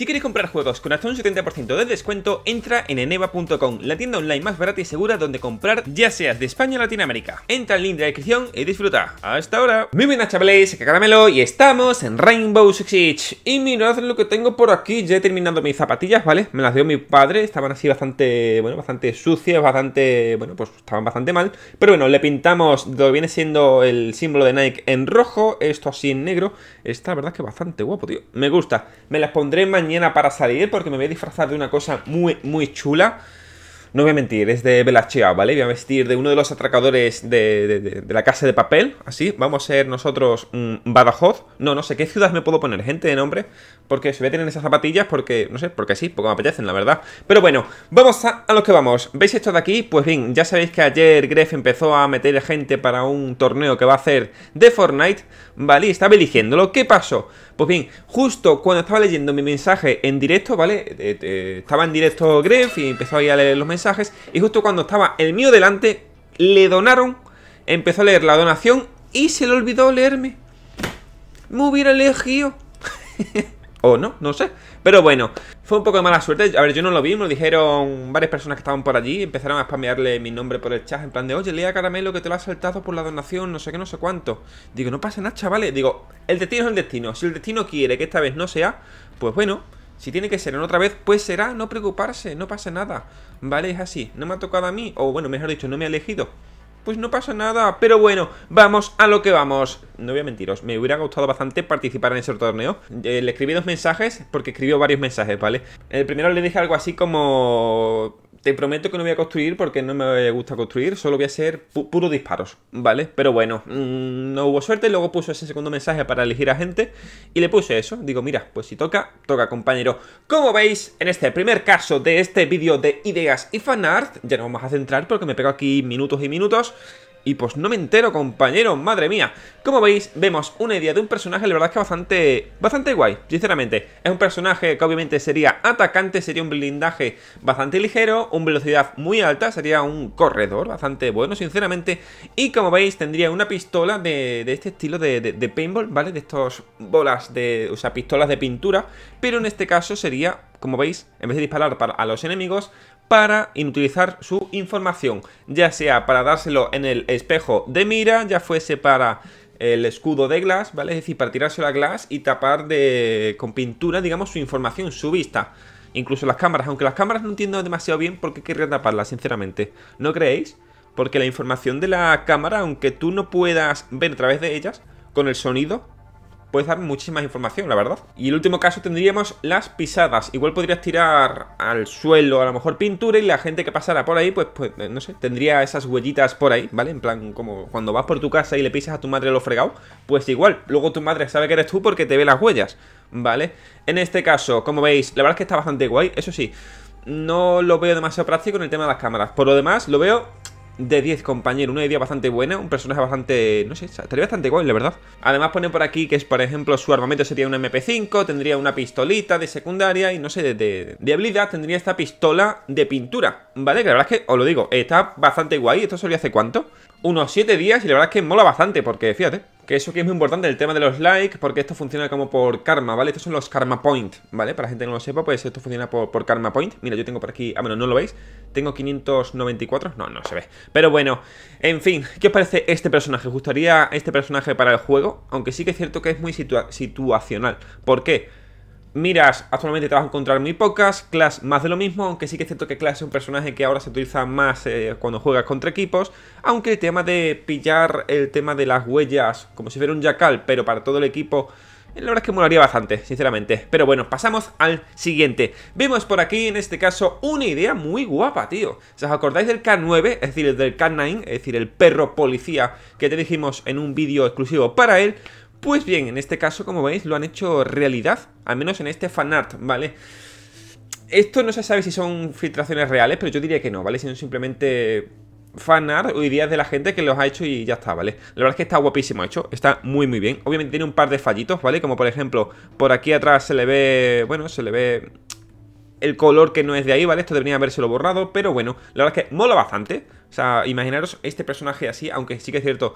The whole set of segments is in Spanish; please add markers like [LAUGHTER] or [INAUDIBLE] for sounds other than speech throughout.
Si queréis comprar juegos con hasta un 70% de descuento, entra en eneva.com, la tienda online más barata y segura donde comprar ya seas de España o Latinoamérica. Entra al link de la descripción y disfruta. ¡Hasta ahora! Muy buenas chavales, que Caramelo y estamos en Rainbow Six Siege. Y mirad lo que tengo por aquí, ya he terminado mis zapatillas, ¿vale? Me las dio mi padre, estaban así bastante, bueno, bastante sucias, bastante, bueno, pues estaban bastante mal. Pero bueno, le pintamos lo que viene siendo el símbolo de Nike en rojo, esto así en negro. Está, la verdad, que bastante guapo, tío. Me gusta. Me las pondré mañana para salir porque me voy a disfrazar de una cosa muy, muy chula. No voy a mentir, es de Belachea, ¿vale? Voy a vestir de uno de los atracadores de, la casa de papel, así. Vamos a ser nosotros mm, Badajoz. No, no sé, ¿qué ciudad me puedo poner? Gente de nombre porque se voy tienen esas zapatillas porque, no sé, porque sí, porque me apetecen, la verdad. Pero bueno, vamos a, los que vamos. ¿Veis esto de aquí? Pues bien, ya sabéis que ayer Gref empezó a meter gente para un torneo que va a hacer de Fortnite, ¿vale? Y estaba eligiéndolo. ¿Qué pasó? Pues bien, justo cuando estaba leyendo mi mensaje en directo, ¿vale? Eh, eh, estaba en directo Gref y empezó ahí a leer los mensajes. Y justo cuando estaba el mío delante, le donaron, empezó a leer la donación y se le olvidó leerme. Me hubiera elegido. [LAUGHS] O no, no sé. Pero bueno, fue un poco de mala suerte. A ver, yo no lo vi, me lo dijeron varias personas que estaban por allí. Empezaron a spamearle mi nombre por el chat. En plan de, oye, lea caramelo que te lo ha saltado por la donación, no sé qué, no sé cuánto. Digo, no pasa nada, chavales. Digo, el destino es el destino. Si el destino quiere que esta vez no sea, pues bueno. Si tiene que ser en otra vez, pues será, no preocuparse, no pasa nada. Vale, es así. No me ha tocado a mí, o bueno, mejor dicho, no me ha elegido pues no pasa nada. Pero bueno, vamos a lo que vamos. No voy a mentiros, me hubiera gustado bastante participar en ese torneo. Eh, le escribí dos mensajes, porque escribió varios mensajes, ¿vale? El primero le dije algo así como te prometo que no voy a construir porque no me gusta construir, solo voy a hacer puros disparos, ¿vale? Pero bueno, mm, no hubo suerte, luego puso ese segundo mensaje para elegir a gente y le puse eso. Digo, mira, pues si toca, toca compañero. Como veis, en este primer caso de este vídeo de ideas y fanart, ya nos vamos a centrar porque me pego aquí minutos y minutos... Y pues no me entero, compañero, madre mía. Como veis, vemos una idea de un personaje, la verdad es que bastante, bastante guay, sinceramente. Es un personaje que obviamente sería atacante, sería un blindaje bastante ligero, una velocidad muy alta, sería un corredor bastante bueno, sinceramente. Y como veis, tendría una pistola de, de este estilo de, paintball, ¿vale? De estos bolas de, o sea, pistolas de pintura, pero en este caso sería como veis, en vez de disparar para a los enemigos, para inutilizar su información, ya sea para dárselo en el espejo de mira, ya fuese para el escudo de Glass, ¿vale? Es decir, para tirárselo a Glass y tapar de, con pintura, digamos, su información, su vista. Incluso las cámaras, aunque las cámaras no entiendo demasiado bien por qué querría taparlas, sinceramente. ¿No creéis? Porque la información de la cámara, aunque tú no puedas ver a través de ellas, con el sonido, puedes dar muchísima información, la verdad. Y el último caso tendríamos las pisadas. Igual podrías tirar al suelo a lo mejor pintura y la gente que pasara por ahí, pues, pues eh, no sé, tendría esas huellitas por ahí, ¿vale? En plan, como cuando vas por tu casa y le pisas a tu madre lo fregado, pues igual, luego tu madre sabe que eres tú porque te ve las huellas, ¿vale? En este caso, como veis, la verdad es que está bastante guay, eso sí. No lo veo demasiado práctico en el tema de las cámaras. Por lo demás, lo veo de 10, compañero. Una idea bastante buena, un personaje bastante... No sé, estaría bastante guay, la verdad. Además pone por aquí que es, por ejemplo, su armamento sería un MP5, tendría una pistolita de secundaria y no sé, de, habilidad tendría esta pistola de pintura, ¿vale? Que la verdad es que, os lo digo, está bastante guay. ¿Esto salió hace cuánto? Unos 7 días y la verdad es que mola bastante porque, fíjate... Que eso que es muy importante, el tema de los likes, porque esto funciona como por karma, ¿vale? Estos son los karma point, ¿vale? Para la gente que no lo sepa, pues esto funciona por, karma point. Mira, yo tengo por aquí, ah, bueno, no lo veis. Tengo 594, no, no se ve. Pero bueno, en fin, ¿qué os parece este personaje? gustaría este personaje para el juego? Aunque sí que es cierto que es muy situacional. ¿Por qué? Miras, actualmente te vas a encontrar muy pocas, Clash más de lo mismo, aunque sí que es cierto que Clash es un personaje que ahora se utiliza más eh, cuando juegas contra equipos, aunque el tema de pillar el tema de las huellas como si fuera un jackal, pero para todo el equipo, eh, la verdad es que molaría bastante, sinceramente. Pero bueno, pasamos al siguiente. Vimos por aquí, en este caso, una idea muy guapa, tío. Si os acordáis del K9, es decir, del K9, es decir, el perro policía que te dijimos en un vídeo exclusivo para él, pues bien, en este caso, como veis, lo han hecho realidad, al menos en este fanart, ¿vale? Esto no se sabe si son filtraciones reales, pero yo diría que no, ¿vale? Sino simplemente fanart o ideas de la gente que los ha hecho y ya está, ¿vale? La verdad es que está guapísimo hecho, está muy muy bien. Obviamente tiene un par de fallitos, ¿vale? Como por ejemplo, por aquí atrás se le ve, bueno, se le ve el color que no es de ahí, ¿vale? Esto debería habérselo borrado, pero bueno, la verdad es que mola bastante. O sea, imaginaros este personaje así, aunque sí que es cierto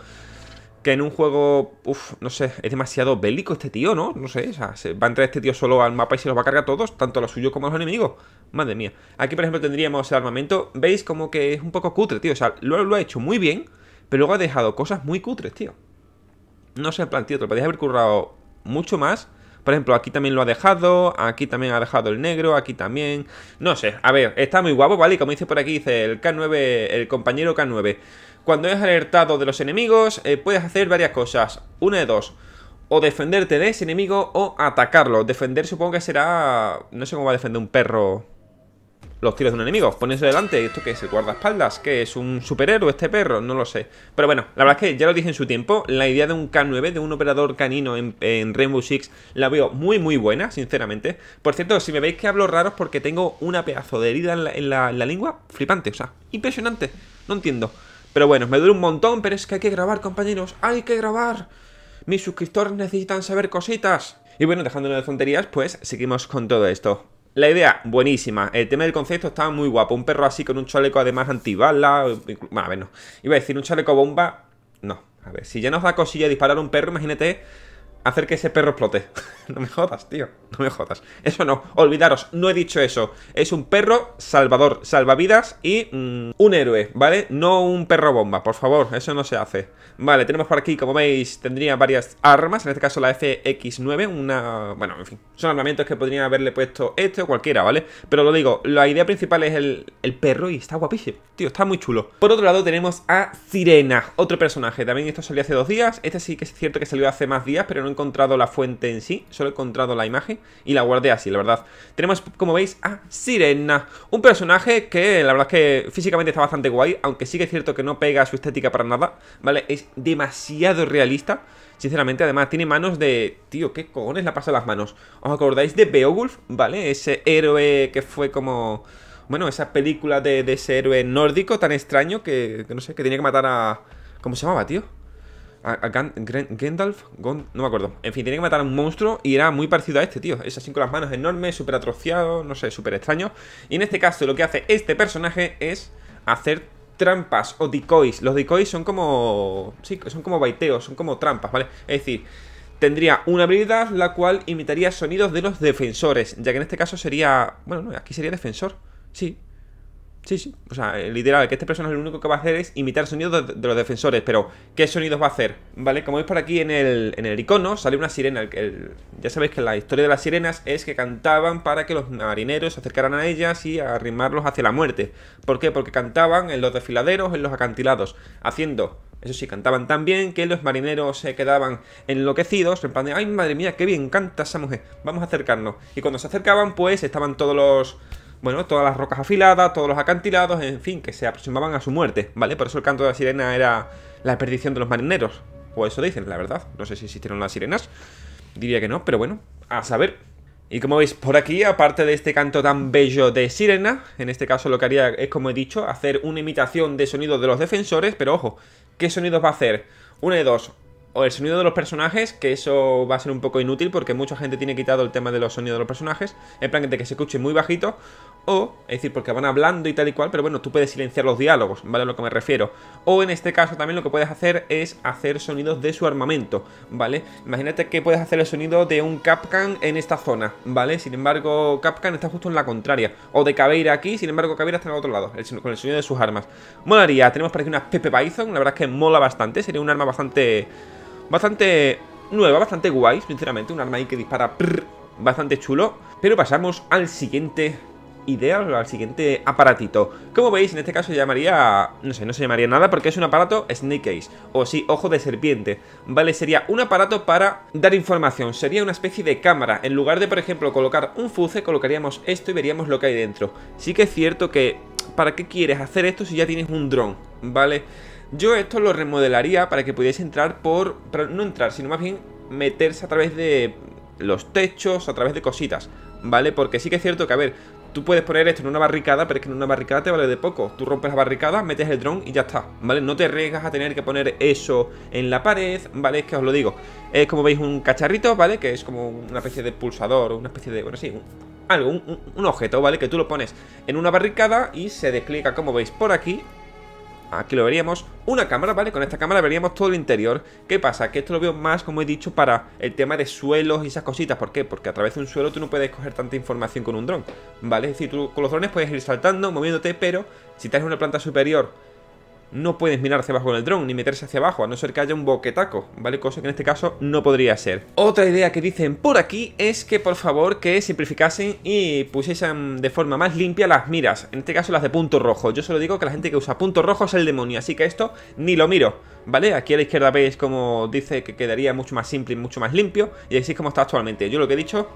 que en un juego, uff, no sé, es demasiado bélico este tío, ¿no? No sé, o sea, se va a entrar este tío solo al mapa y se los va a cargar a todos, tanto a los suyos como a los enemigos. Madre mía. Aquí, por ejemplo, tendríamos el armamento. ¿Veis como que es un poco cutre, tío? O sea, lo, lo ha hecho muy bien, pero luego ha dejado cosas muy cutres, tío. No sé, en plan, tío, te haber currado mucho más. Por ejemplo, aquí también lo ha dejado, aquí también ha dejado el negro, aquí también... No sé, a ver, está muy guapo, ¿vale? como dice por aquí, dice el K9, el compañero K9. Cuando es alertado de los enemigos, eh, puedes hacer varias cosas. Una de dos. O defenderte de ese enemigo o atacarlo. Defender supongo que será... No sé cómo va a defender un perro los tiros de un enemigo. Ponerse delante. ¿Esto qué es? ¿El guardaespaldas? que es? ¿Un superhéroe este perro? No lo sé. Pero bueno, la verdad es que ya lo dije en su tiempo. La idea de un K9, de un operador canino en, Rainbow Six, la veo muy, muy buena, sinceramente. Por cierto, si me veis que hablo raro es porque tengo una pedazo de herida en la lengua, flipante, o sea, impresionante. No entiendo. Pero bueno, me duele un montón, pero es que hay que grabar, compañeros. ¡Hay que grabar! Mis suscriptores necesitan saber cositas. Y bueno, dejándonos de tonterías, pues seguimos con todo esto. La idea, buenísima. El tema del concepto estaba muy guapo. Un perro así con un chaleco además antibala. A ver, no. Iba a decir un chaleco bomba. No. A ver, si ya nos da cosilla disparar un perro, imagínate hacer que ese perro explote. [LAUGHS] no me jodas, tío. No me jodas. Eso no. Olvidaros, no he dicho eso. Es un perro salvador, salvavidas y mm, un héroe, ¿vale? No un perro bomba, por favor. Eso no se hace. Vale, tenemos por aquí, como veis, tendría varias armas. En este caso la FX9, una... Bueno, en fin. Son armamentos que Podría haberle puesto este o cualquiera, ¿vale? Pero lo digo, la idea principal es el, el perro y está guapísimo. Tío, está muy chulo. Por otro lado tenemos a Sirena, otro personaje. También esto salió hace dos días. Este sí que es cierto que salió hace más días, pero no encontrado la fuente en sí, solo he encontrado la imagen y la guardé así, la verdad. Tenemos, como veis, a Sirena, un personaje que la verdad es que físicamente está bastante guay, aunque sí que es cierto que no pega su estética para nada, ¿vale? Es demasiado realista. Sinceramente, además, tiene manos de... Tío, ¿qué cojones la pasa a las manos? ¿Os acordáis de Beowulf? ¿Vale? Ese héroe que fue como... Bueno, esa película de, ese héroe nórdico tan extraño que, no sé, que tenía que matar a... ¿Cómo se llamaba, tío? A, Gandalf, no me acuerdo. En fin, tiene que matar a un monstruo y era muy parecido a este, tío. Es así con las manos enormes, súper atrociado, no sé, súper extraño. Y en este caso lo que hace este personaje es hacer trampas o decoys. Los decoys son como... Sí, son como baiteos, son como trampas, ¿vale? Es decir, tendría una habilidad la cual imitaría sonidos de los defensores, ya que en este caso sería... Bueno, no, aquí sería defensor. Sí, Sí, sí. O sea, eh, literal, que este personaje lo único que va a hacer es imitar sonidos de, los defensores. Pero, ¿qué sonidos va a hacer? ¿Vale? Como veis por aquí en el, en el icono sale una sirena. ya sabéis que la historia de las sirenas es que cantaban para que los marineros se acercaran a ellas y arrimarlos hacia la muerte. ¿Por qué? Porque cantaban en los desfiladeros, en los acantilados, haciendo eso sí, cantaban tan bien que los marineros se quedaban enloquecidos, en plan de, ay madre mía, qué bien canta esa mujer, vamos a acercarnos. Y cuando se acercaban, pues estaban todos los bueno, todas las rocas afiladas, todos los acantilados, en fin, que se aproximaban a su muerte, ¿vale? Por eso el canto de la sirena era la perdición de los marineros, o eso dicen, la verdad. No sé si existieron las sirenas, diría que no, pero bueno, a saber. Y como veis por aquí, aparte de este canto tan bello de sirena, en este caso lo que haría es, como he dicho, hacer una imitación de sonido de los defensores, pero ojo, ¿qué sonidos va a hacer? Una de dos, o el sonido de los personajes, que eso va a ser un poco inútil porque mucha gente tiene quitado el tema de los sonidos de los personajes, en plan que se escuche muy bajito, o, es decir, porque van hablando y tal y cual, pero bueno, tú puedes silenciar los diálogos, ¿vale? A lo que me refiero. O en este caso también lo que puedes hacer es hacer sonidos de su armamento, ¿vale? Imagínate que puedes hacer el sonido de un Capcan en esta zona, ¿vale? Sin embargo, Capcan está justo en la contraria. O de cabeira aquí, sin embargo, Cabeira está en el otro lado, con el sonido de sus armas. Molaría, tenemos para aquí una Pepe Python, la verdad es que mola bastante, sería un arma bastante Bastante nueva, bastante guay, sinceramente. Un arma ahí que dispara bastante chulo. Pero pasamos al siguiente Ideal, al siguiente aparatito. Como veis, en este caso llamaría... No sé, no se llamaría nada porque es un aparato Snake Eyes. O sí, ojo de serpiente. Vale, sería un aparato para dar información. Sería una especie de cámara. En lugar de, por ejemplo, colocar un fuce, colocaríamos esto y veríamos lo que hay dentro. Sí que es cierto que... ¿Para qué quieres hacer esto si ya tienes un dron? ¿Vale? vale yo esto lo remodelaría para que pudiese entrar por... no entrar, sino más bien meterse a través de los techos, a través de cositas, ¿vale? Porque sí que es cierto que, a ver, tú puedes poner esto en una barricada, pero es que en una barricada te vale de poco. Tú rompes la barricada, metes el dron y ya está, ¿vale? No te arriesgas a tener que poner eso en la pared, ¿vale? Es que os lo digo. Es como veis un cacharrito, ¿vale? Que es como una especie de pulsador, una especie de... bueno, sí, un, algo, un, objeto, ¿vale? Que tú lo pones en una barricada y se desplica, como veis, por aquí aquí lo veríamos, una cámara, ¿vale? Con esta cámara veríamos todo el interior. ¿Qué pasa? Que esto lo veo más, como he dicho, para el tema de suelos y esas cositas. ¿Por qué? Porque a través de un suelo tú no puedes coger tanta información con un dron, ¿vale? Es decir, tú con los drones puedes ir saltando, moviéndote, pero si estás en una planta superior no puedes mirar hacia abajo con el dron, ni meterse hacia abajo, a no ser que haya un boquetaco, ¿vale? Cosa que en este caso no podría ser. Otra idea que dicen por aquí es que por favor que simplificasen y pusiesen de forma más limpia las miras, en este caso las de punto rojo. Yo solo digo que la gente que usa punto rojo es el demonio, así que esto ni lo miro, ¿vale? Aquí a la izquierda veis como dice que quedaría mucho más simple y mucho más limpio, y así es como está actualmente. Yo lo que he dicho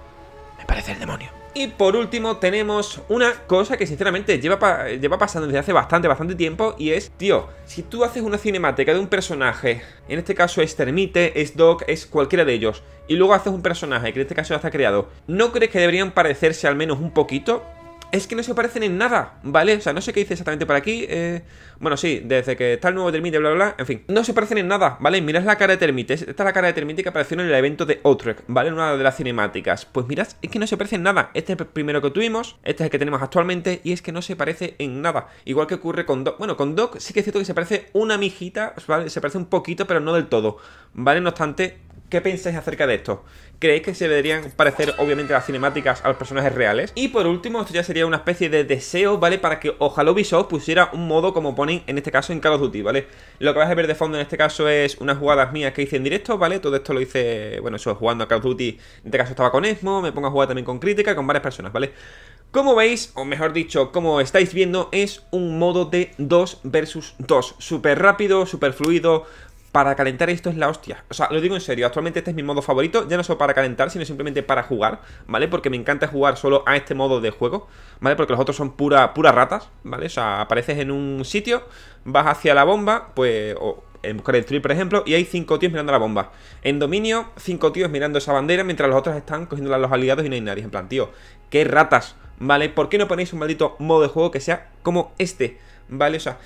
me parece el demonio. Y por último tenemos una cosa que sinceramente lleva, lleva pasando desde hace bastante, bastante tiempo y es, tío, si tú haces una cinemática de un personaje, en este caso es Termite, es Doc, es cualquiera de ellos, y luego haces un personaje que en este caso ya está creado, ¿no crees que deberían parecerse al menos un poquito? es que no se parecen en nada, ¿vale? O sea, no sé qué dice exactamente por aquí. Eh, bueno, sí, desde que está el nuevo termite, bla, bla, bla. En fin, no se parecen en nada, ¿vale? Mirad la cara de termite. Esta es la cara de termite que apareció en el evento de Outrek, ¿vale? En una de las cinemáticas. Pues mirad, es que no se parecen en nada. Este es el primero que tuvimos, este es el que tenemos actualmente, y es que no se parece en nada. Igual que ocurre con Doc. Bueno, con Doc sí que es cierto que se parece una mijita, ¿vale? Se parece un poquito, pero no del todo, ¿vale? No obstante, ¿Qué pensáis acerca de esto? ¿Creéis que se deberían parecer obviamente las cinemáticas a los personajes reales? Y por último, esto ya sería una especie de deseo, ¿vale? Para que ojalá Ubisoft pusiera un modo como ponen en este caso en Call of Duty, ¿vale? Lo que vais a ver de fondo en este caso es unas jugadas mías que hice en directo, ¿vale? Todo esto lo hice, bueno, eso jugando a Call of Duty, en este caso estaba con Esmo, me pongo a jugar también con Crítica, con varias personas, ¿vale? Como veis, o mejor dicho, como estáis viendo, es un modo de 2 versus 2. Súper rápido, súper fluido, para calentar esto es la hostia. O sea, lo digo en serio, actualmente este es mi modo favorito, ya no solo para calentar, sino simplemente para jugar, ¿vale? Porque me encanta jugar solo a este modo de juego, ¿vale? Porque los otros son pura, puras ratas, ¿vale? O sea, apareces en un sitio, vas hacia la bomba, pues... O en buscar el por ejemplo, y hay cinco tíos mirando la bomba. En dominio, cinco tíos mirando esa bandera, mientras los otros están cogiendo a los aliados y no hay nadie. En plan, tío, qué ratas, ¿vale? ¿Por qué no ponéis un maldito modo de juego que sea como este? ¿Vale? O sea,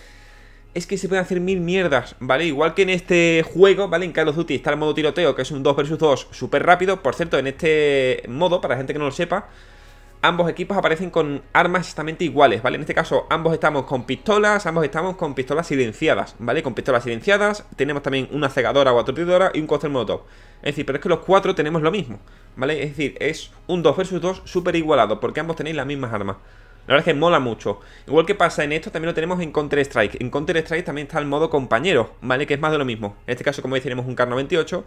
es que se pueden hacer mil mierdas, ¿vale? Igual que en este juego, ¿vale? En Call of Duty está el modo tiroteo, que es un 2 vs 2 súper rápido. Por cierto, en este modo, para la gente que no lo sepa, ambos equipos aparecen con armas exactamente iguales, ¿vale? En este caso, ambos estamos con pistolas, ambos estamos con pistolas silenciadas, ¿vale? Con pistolas silenciadas, tenemos también una cegadora o aturdidora y un coaster molotov. Es decir, pero es que los cuatro tenemos lo mismo, ¿vale? Es decir, es un 2 vs 2 súper igualado, porque ambos tenéis las mismas armas. La verdad es que mola mucho. Igual que pasa en esto, también lo tenemos en Counter-Strike. En Counter-Strike también está el modo compañero, ¿vale? Que es más de lo mismo. En este caso, como veis, tenemos un CAR 98.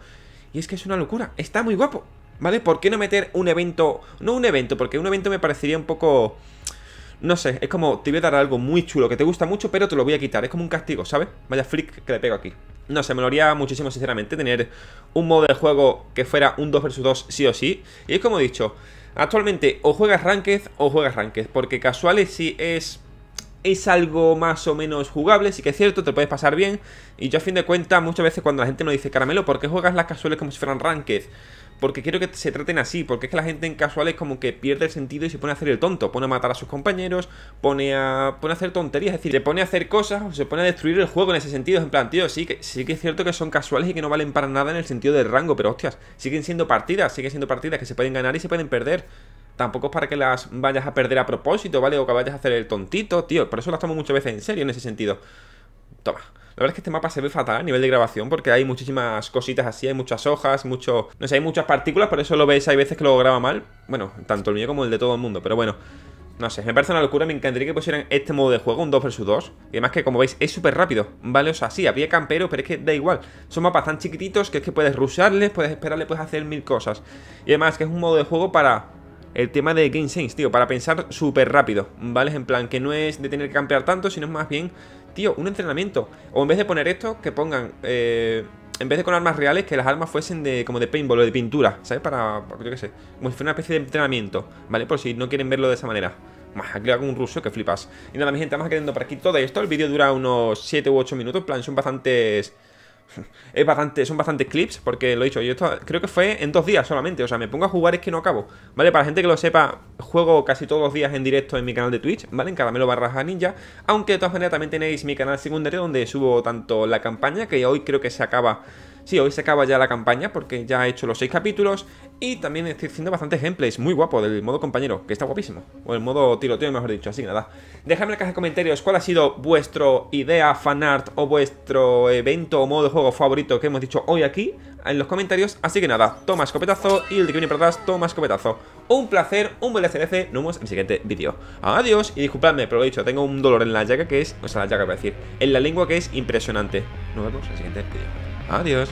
Y es que es una locura. Está muy guapo, ¿vale? ¿Por qué no meter un evento? No un evento, porque un evento me parecería un poco... No sé, es como te voy a dar algo muy chulo que te gusta mucho, pero te lo voy a quitar. Es como un castigo, ¿sabes? Vaya flick que le pego aquí. No sé, me lo haría muchísimo, sinceramente, tener un modo de juego que fuera un 2 vs 2 sí o sí. Y es como he dicho, Actualmente o juegas ranked o juegas ranked, porque casuales sí es es algo más o menos jugable, sí que es cierto, te puedes pasar bien. Y yo a fin de cuentas, muchas veces cuando la gente me dice, Caramelo, ¿por qué juegas las casuales como si fueran ranked? Porque quiero que se traten así, porque es que la gente en casuales como que pierde el sentido y se pone a hacer el tonto, pone a matar a sus compañeros, pone a, pone a hacer tonterías, es decir, le pone a hacer cosas se pone a destruir el juego en ese sentido. En plan, tío, sí que, sí que es cierto que son casuales y que no valen para nada en el sentido del rango, pero hostias, siguen siendo partidas, siguen siendo partidas que se pueden ganar y se pueden perder tampoco es para que las vayas a perder a propósito, ¿vale? O que vayas a hacer el tontito, tío. Por eso las tomo muchas veces en serio en ese sentido. Toma. La verdad es que este mapa se ve fatal a nivel de grabación porque hay muchísimas cositas así, hay muchas hojas, mucho... No sé, hay muchas partículas, por eso lo veis, hay veces que lo graba mal. Bueno, tanto el mío como el de todo el mundo, pero bueno. No sé, me parece una locura, me encantaría que pusieran este modo de juego, un 2 vs 2. Y además que, como veis, es súper rápido, ¿vale? O sea, sí, había campero pero es que da igual. Son mapas tan chiquititos que es que puedes rusharles, puedes esperarle puedes hacer mil cosas. Y además que es un modo de juego para el tema de Game Sense, tío, para pensar súper rápido, ¿vale? En plan, que no es de tener que campear tanto, sino más bien, tío, un entrenamiento. O en vez de poner esto, que pongan... Eh, en vez de con armas reales, que las armas fuesen de como de paintball o de pintura, ¿sabes? Para, yo qué sé, como si fuera una especie de entrenamiento, ¿vale? Por si no quieren verlo de esa manera. Más, aquí hago un ruso que flipas. Y nada, mi gente, vamos quedando por aquí todo esto. El vídeo dura unos 7 u 8 minutos, plan, son bastantes [LAUGHS] es bastante, son bastantes clips, porque lo he dicho, yo esto creo que fue en dos días solamente, o sea, me pongo a jugar es que no acabo, ¿vale? Para la gente que lo sepa, juego casi todos los días en directo en mi canal de Twitch, ¿vale? En Caramelo barra ninja, aunque de todas maneras también tenéis mi canal secundario donde subo tanto la campaña, que hoy creo que se acaba Sí, hoy se acaba ya la campaña porque ya he hecho los 6 capítulos y también estoy haciendo bastantes gameplays muy guapo del modo compañero, que está guapísimo. O el modo tiroteo, mejor dicho. Así que nada, dejadme en la caja de comentarios cuál ha sido vuestro idea, fanart o vuestro evento o modo de juego favorito que hemos dicho hoy aquí en los comentarios. Así que nada, toma escopetazo y el de que viene para atrás toma escopetazo. Un placer, un buen CNC, nos vemos en el siguiente vídeo. Adiós y disculpadme, pero lo he dicho, tengo un dolor en la llaga que es, o sea, la llaga, voy decir, en la lengua que es impresionante. Nos vemos en el siguiente vídeo. Adiós.